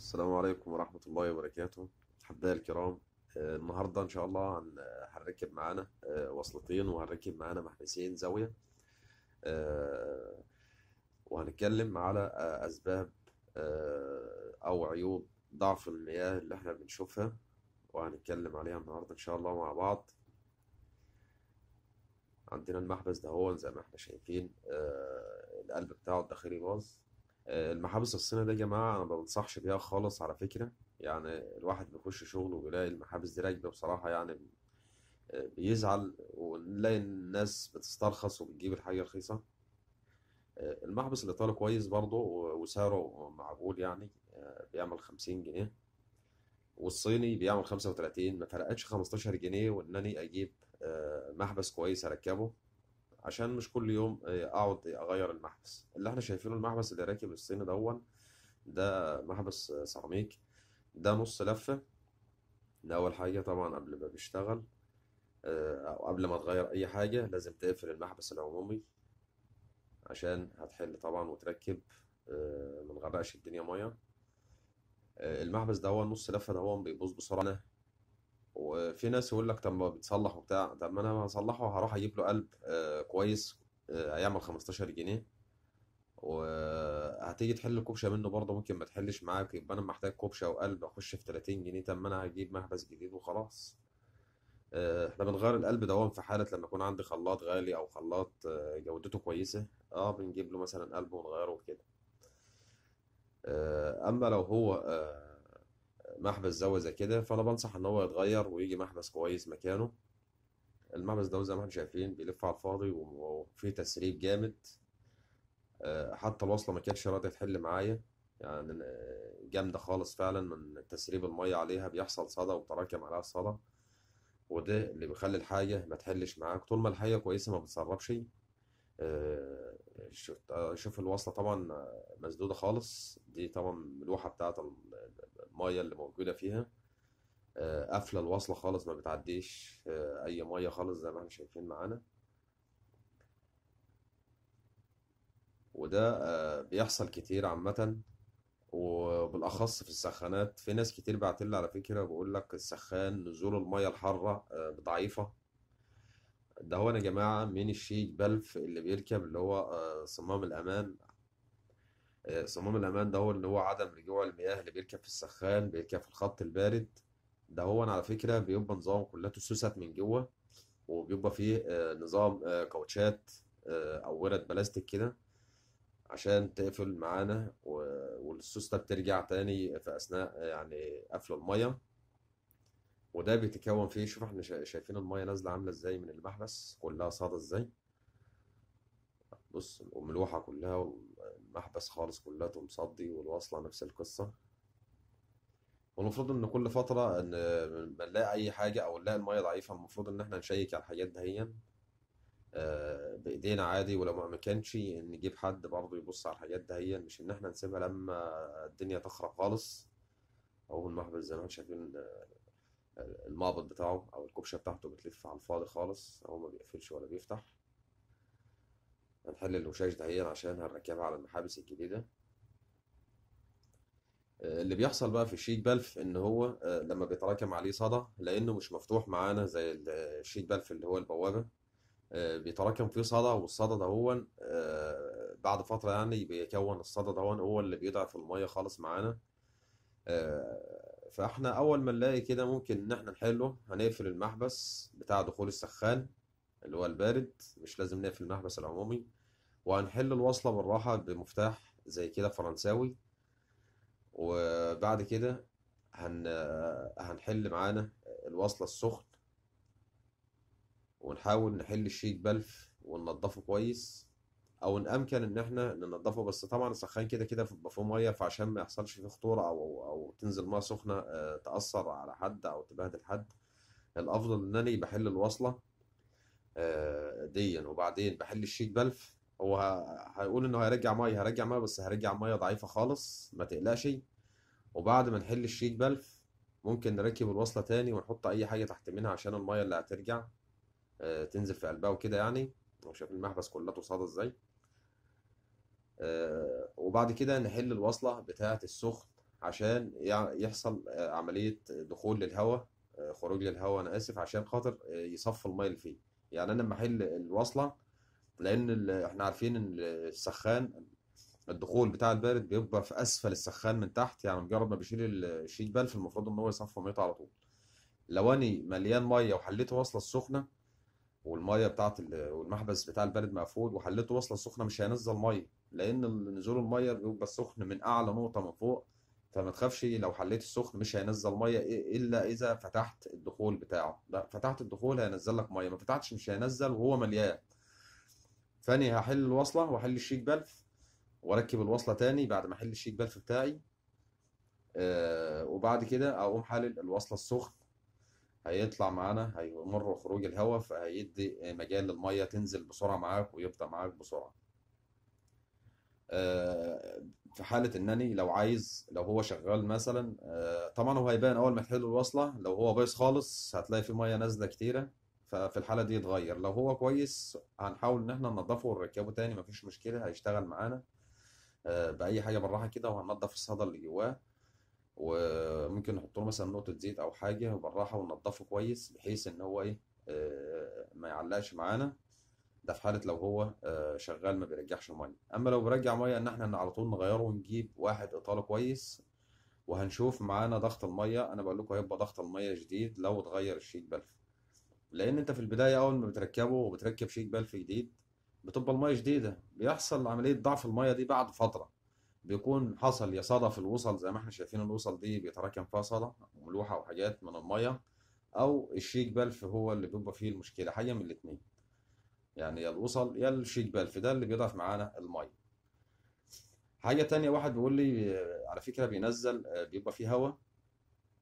السلام عليكم ورحمة الله وبركاته حبايا الكرام آه، النهاردة إن شاء الله هنركب معانا آه، وصلتين وهنركب معانا محبسين زاوية آه، وهنتكلم على أسباب أو عيوب ضعف المياه اللي احنا بنشوفها وهنتكلم عليها النهاردة إن شاء الله مع بعض عندنا المحبس ده هو زي ما احنا شايفين القلب بتاعه الداخلي باظ المحابس الصينية دي يا جماعة أنا مبنصحش بنصحش بيها خالص على فكرة يعني الواحد بيخش شغله وبيلاقي المحابس دي راكبة بصراحة يعني بيزعل ونلاقي الناس بتسترخص وبتجيب الحاجة رخيصة المحبس الإيطالي كويس برضه وسعره معقول يعني بيعمل خمسين جنيه والصيني بيعمل خمسة وتلاتين ما فرقتش خمستاشر جنيه وإن أنا أجيب محبس كويس أركبه عشان مش كل يوم آه، اقعد اغير المحبس اللي احنا شايفينه المحبس اللي راكب الصين دون ده محبس سيراميك ده نص لفه ده اول حاجه طبعا قبل ما بيشتغل آه، او قبل ما تغير اي حاجه لازم تقفل المحبس العمومي عشان هتحل طبعا وتركب آه، منغرقش الدنيا ميه المحبس ده هو نص لفه ده هو بيبوظ بسرعه وفي ناس يقول لك طب ما بتصلح وبتاع طب ما انا هصلحه هروح اجيب له قلب آه، كويس آه، هيعمل 15 جنيه وهتيجي تحل الكوبشه منه برضه ممكن ما تحلش معاك يبقى انا محتاج كوبشه وقلب اخش في 30 جنيه طب ما انا هجيب محبس جديد وخلاص آه، احنا بنغير القلب ده في حالة لما يكون عندي خلاط غالي او خلاط جودته كويسة اه بنجيب له مثلا قلب ونغيره وكده اما لو هو محبس زاوية زي كده فأنا بنصح إن هو يتغير ويجي محبس كويس مكانه المحبس ده زي ما احنا شايفين بيلف على الفاضي وفيه تسريب جامد آه، حتى الوصلة ما كانتش راضية تحل معايا يعني آه، جامدة خالص فعلا من تسريب المية عليها بيحصل صدى وتراكم عليها الصدى وده اللي بيخلي الحاجة ما تحلش معاك طول ما الحاجة كويسة ما بتسربش آه، شوف الوصلة طبعا مسدودة خالص دي طبعا اللوحة بتاعت المايه اللي موجوده فيها آه، قافله الوصله خالص ما بتعديش آه، اي ميه خالص زي ما احنا شايفين معانا وده آه، بيحصل كتير عامه وبالاخص في السخانات في ناس كتير بعتلي على فكره بقول لك السخان نزول الميه الحاره ضعيفه ده هو يا جماعه من الشيك بلف اللي بيركب اللي هو صمام الامان آه، صمام الامان ده هو اللي هو عدم رجوع المياه اللي بيركب في السخان بيركب في الخط البارد ده هو على فكره بيبقى نظام كلته سوست من جوه وبيبقى فيه آه، نظام آه، كاوتشات او ورد بلاستيك كده عشان تقفل معانا والسوسته بترجع تاني في اثناء يعني قفل الميه وده بيتكون فيه شوف احنا شايفين الميه نازله عامله ازاي من المحبس كلها صاده ازاي بص وملوحه كلها المحبس خالص تقوم مصدي والواصلة نفس القصة والمفروض ان كل فترة ان بنلاقي اي حاجة او نلاقي المية ضعيفة المفروض ان احنا نشيك على الحاجات دهيا آه، بايدينا عادي ولو ما كانش نجيب حد برضه يبص على الحاجات دهيا مش ان احنا نسيبها لما الدنيا تخرب خالص او المحبس زي ما احنا شايفين آه، المقبض بتاعه او الكبشه بتاعته بتلف على الفاضي خالص او ما بيقفلش ولا بيفتح هنحل الوشاش دهيا عشان هنركبها على المحابس الجديدة آه، اللي بيحصل بقى في الشيك بلف ان هو آه، لما بيتراكم عليه صدى لانه مش مفتوح معانا زي الشيك بلف اللي هو البوابة آه، بيتراكم فيه صدى والصدى ده بعد فترة يعني بيكون الصدى ده هو اللي بيضعف المية خالص معانا فاحنا اول ما نلاقي كده ممكن ان احنا نحله هنقفل المحبس بتاع دخول السخان اللي هو البارد مش لازم نقفل المحبس العمومي وهنحل الوصلة بالراحة بمفتاح زي كده فرنساوي وبعد كده هن... هنحل معانا الوصلة السخن ونحاول نحل الشيك بلف وننضفه كويس او ان امكن ان احنا ننضفه بس طبعا السخان كده كده بيبقى فيه ميه فعشان ما يحصلش فيه خطوره او او تنزل ميه سخنه آه، تاثر على حد او تبهدل حد الافضل ان انا بحل الوصله آه، ديا وبعدين بحل الشيك بلف هو هيقول انه هيرجع ميه هيرجع ميه بس هيرجع ميه ضعيفه خالص ما تقلقش وبعد ما نحل الشيك بلف ممكن نركب الوصله تاني ونحط اي حاجه تحت منها عشان الميه اللي هترجع آه، تنزل في قلبها وكده يعني وشايف المحبس كلها تصاد ازاي آه، وبعد كده نحل الوصله بتاعه السخن عشان يحصل عمليه دخول للهواء خروج للهواء انا اسف عشان خاطر يصفي الميه اللي فيه يعني انا لما احل الوصله لان احنا عارفين ان السخان الدخول بتاع البارد بيبقى في اسفل السخان من تحت يعني مجرد ما بيشيل الشيت بلف المفروض ان هو يصفى ميته على طول لو اني مليان ميه وحليت وصله السخنه والميه بتاعت والمحبس بتاع البارد مقفول وحليت وصله السخنه مش هينزل ميه لان نزول الميه بيبقى سخن من اعلى نقطه من فوق فما تخافش لو حليت السخن مش هينزل ميه الا اذا فتحت الدخول بتاعه لا فتحت الدخول هينزل لك ميه ما فتحتش مش هينزل وهو مليان فاني هحل الوصله واحل الشيك بلف واركب الوصله تاني بعد ما احل الشيك بلف بتاعي آه وبعد كده اقوم حالل الوصله السخن هيطلع معانا هيمر خروج الهواء فهيدي مجال للميه تنزل بسرعه معاك ويبدا معاك بسرعه آه، في حاله انني لو عايز لو هو شغال مثلا آه، طبعا هو هيبان اول ما تحل الوصله لو هو بايظ خالص هتلاقي في ميه نازله كتيره ففي الحاله دي يتغير لو هو كويس هنحاول ان احنا ننضفه ونركبه تاني مفيش مشكله هيشتغل معانا آه، باي حاجه بالراحه كده وهننضف الصدى اللي جواه وممكن نحط له مثلا نقطه زيت او حاجه بالراحه وننضفه كويس بحيث ان هو ايه ما يعلقش معانا ده في حاله لو هو آه، شغال ما بيرجعش ميه اما لو بيرجع ميه ان احنا على طول نغيره ونجيب واحد اطاله كويس وهنشوف معانا ضغط الميه انا بقول لكم هيبقى ضغط الميه جديد لو اتغير الشيك بلف لان انت في البدايه اول ما بتركبه وبتركب شيك بلف جديد بتبقى الميه جديده بيحصل عمليه ضعف الميه دي بعد فتره بيكون حصل يا صدى في الوصل زي ما احنا شايفين الوصل دي بيتراكم فيها صدى وملوحه وحاجات من الميه او الشيك بلف هو اللي بيبقى فيه المشكله حاجه من الاثنين يعني يا الوصل يا الشيك بلف ده اللي بيضعف معانا الميه حاجه تانية واحد بيقول لي آه، على فكره بينزل آه، بيبقى فيه هواء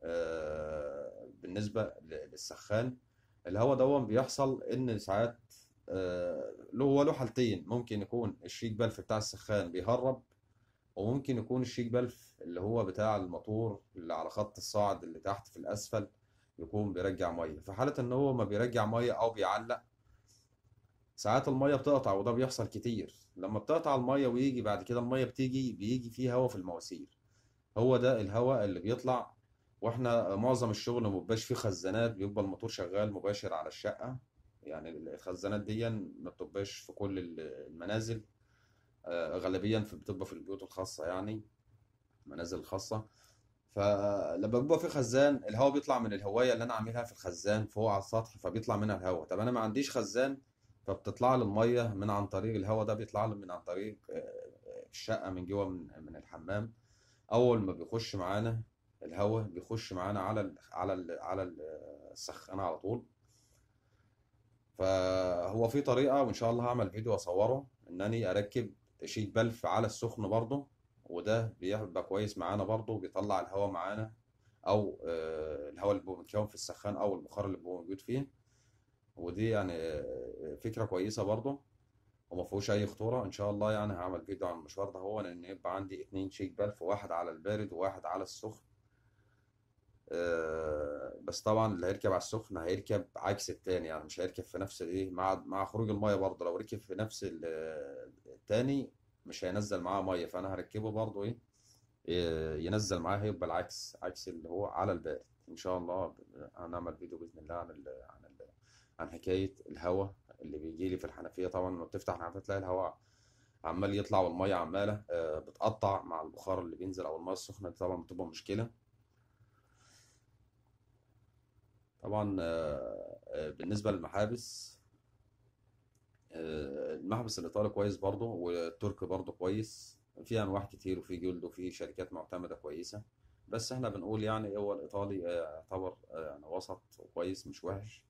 آه، بالنسبه للسخان الهواء دون بيحصل ان ساعات له هو له حالتين ممكن يكون الشيك بلف بتاع السخان بيهرب وممكن يكون الشيك بلف اللي هو بتاع الموتور اللي على خط الصاعد اللي تحت في الاسفل يكون بيرجع ميه في حاله ان هو ما بيرجع ميه او بيعلق ساعات المية بتقطع وده بيحصل كتير لما بتقطع المية ويجي بعد كده المية بتيجي بيجي فيه هوا في المواسير هو ده الهوا اللي بيطلع واحنا معظم الشغل مبقاش فيه خزانات بيبقى الموتور شغال مباشر على الشقة يعني الخزانات دي ما بتبقاش في كل المنازل آه، غالبيا بتبقى في البيوت الخاصة يعني المنازل الخاصة فلما بيبقى في خزان الهواء بيطلع من الهوايه اللي انا عاملها في الخزان فوق على السطح فبيطلع منها الهواء طب انا ما عنديش خزان فبتطلع له الميه من عن طريق الهواء ده بيطلع له من عن طريق آه، آه، الشقه من جوه من, من الحمام اول ما بيخش معانا الهواء بيخش معانا على الـ على الـ على آه، السخانه على طول فهو في طريقه وان شاء الله هعمل فيديو اصوره انني اركب شيت بلف على السخن برضه وده بيبقى كويس معانا برضه بيطلع الهواء معانا او الهواء اللي بيبقى في السخان او البخار اللي بيبقى موجود فيه ودي يعني فكره كويسه برضه وما فيهوش اي خطوره ان شاء الله يعني هعمل فيديو عن المشوار ده هو لان يبقى عندي اتنين شيك بلف واحد على البارد وواحد على السخن آه، بس طبعا اللي هيركب على السخن هيركب عكس التاني يعني مش هيركب في نفس الايه مع مع خروج الميه برضه لو ركب في نفس التاني مش هينزل معاه ميه فانا هركبه برضه ايه آه، ينزل معاه هيبقى العكس عكس اللي هو على البارد ان شاء الله هنعمل فيديو باذن الله عن الـ عن عن حكايه الهواء اللي بيجي لي في الحنفيه طبعا لما بتفتح الحنفيه تلاقي الهواء عمال يطلع والميه عماله آه، بتقطع مع البخار اللي بينزل او الميه السخنه دي طبعا بتبقى مشكله طبعا آه، آه، بالنسبه للمحابس المحبس الايطالي كويس برضه والتركي برضه كويس في انواع كتير وفي جلد وفي شركات معتمده كويسه بس احنا بنقول يعني هو الايطالي يعتبر يعني وسط وكويس مش وحش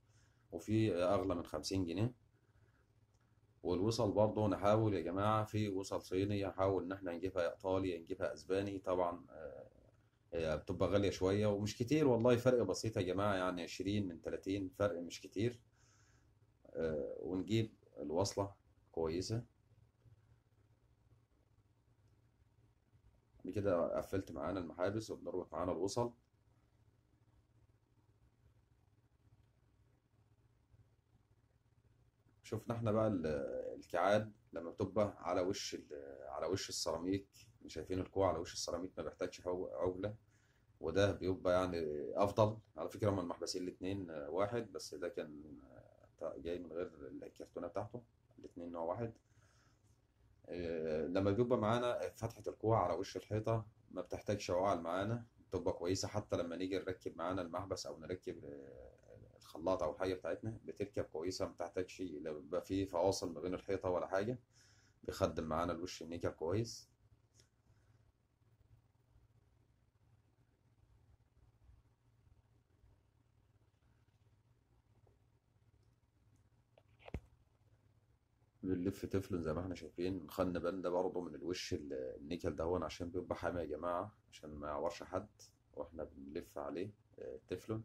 وفي أغلى من خمسين جنيه والوصل برضه نحاول يا جماعة في وصل صيني نحاول إن احنا نجيبها إيطالي نجيبها أسباني طبعا آه، آه، بتبقى غالية شوية ومش كتير والله فرق بسيط يا جماعة يعني عشرين من تلاتين فرق مش كتير آه، ونجيب الوصلة كويسة كده قفلت معانا المحابس وبنربط معانا الوصل شفنا احنا بقى الكعاد لما بتبقى على وش على وش السيراميك شايفين الكوع على وش السيراميك ما بيحتاجش عجله وده بيبقى يعني افضل على فكره هما المحبسين الاثنين آه، واحد بس ده كان آه، جاي من غير الكرتونه بتاعته الاثنين نوع واحد آه، لما بيبقى معانا فتحه الكوع على وش الحيطه ما بتحتاجش عوال معانا بتبقى كويسه حتى لما نيجي نركب معانا المحبس او نركب خلاط او حاجه بتاعتنا بتركب كويسه ما بتحتاجش لا بيبقى فيه فواصل ما بين الحيطه ولا حاجه بيخدم معانا الوش النيكل كويس بنلف طفل زي ما احنا شايفين خدنا بالنا برضه من الوش النيكل دهون عشان بيبقى حامي يا جماعه عشان ما يعورش حد واحنا بنلف عليه تفلون آه،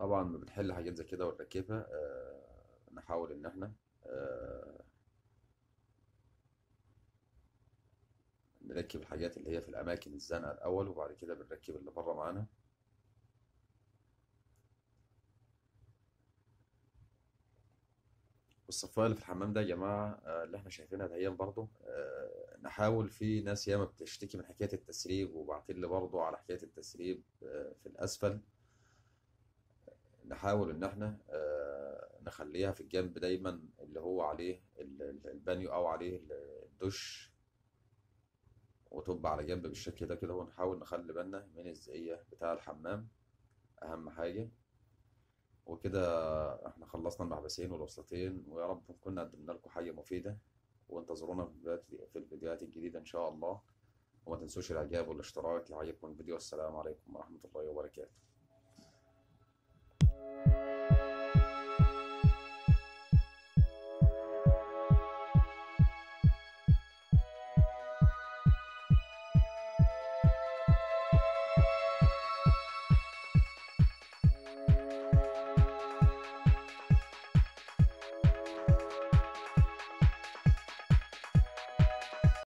طبعا بنحل حاجات زي كده ونركبها آه، نحاول ان احنا آه، نركب الحاجات اللي هي في الاماكن الزنقه الاول وبعد كده بنركب اللي بره معانا والصفايه اللي في الحمام ده يا جماعه آه، اللي احنا شايفينها هي برضه نحاول في ناس ياما بتشتكي من حكايه التسريب وبعتلي برضه على حكايه التسريب في الاسفل نحاول ان احنا آه، نخليها في الجنب دايما اللي هو عليه البانيو او عليه الدش وتب على جنب بالشكل ده كده ونحاول نخلي بالنا من الزئية بتاع الحمام اهم حاجة وكده احنا خلصنا المحبسين والوصلتين ويا رب كنا قدمنا لكم حاجة مفيدة وانتظرونا في الفيديوهات الجديدة ان شاء الله وما تنسوش الاعجاب والاشتراك لو عجبكم الفيديو والسلام عليكم ورحمة الله وبركاته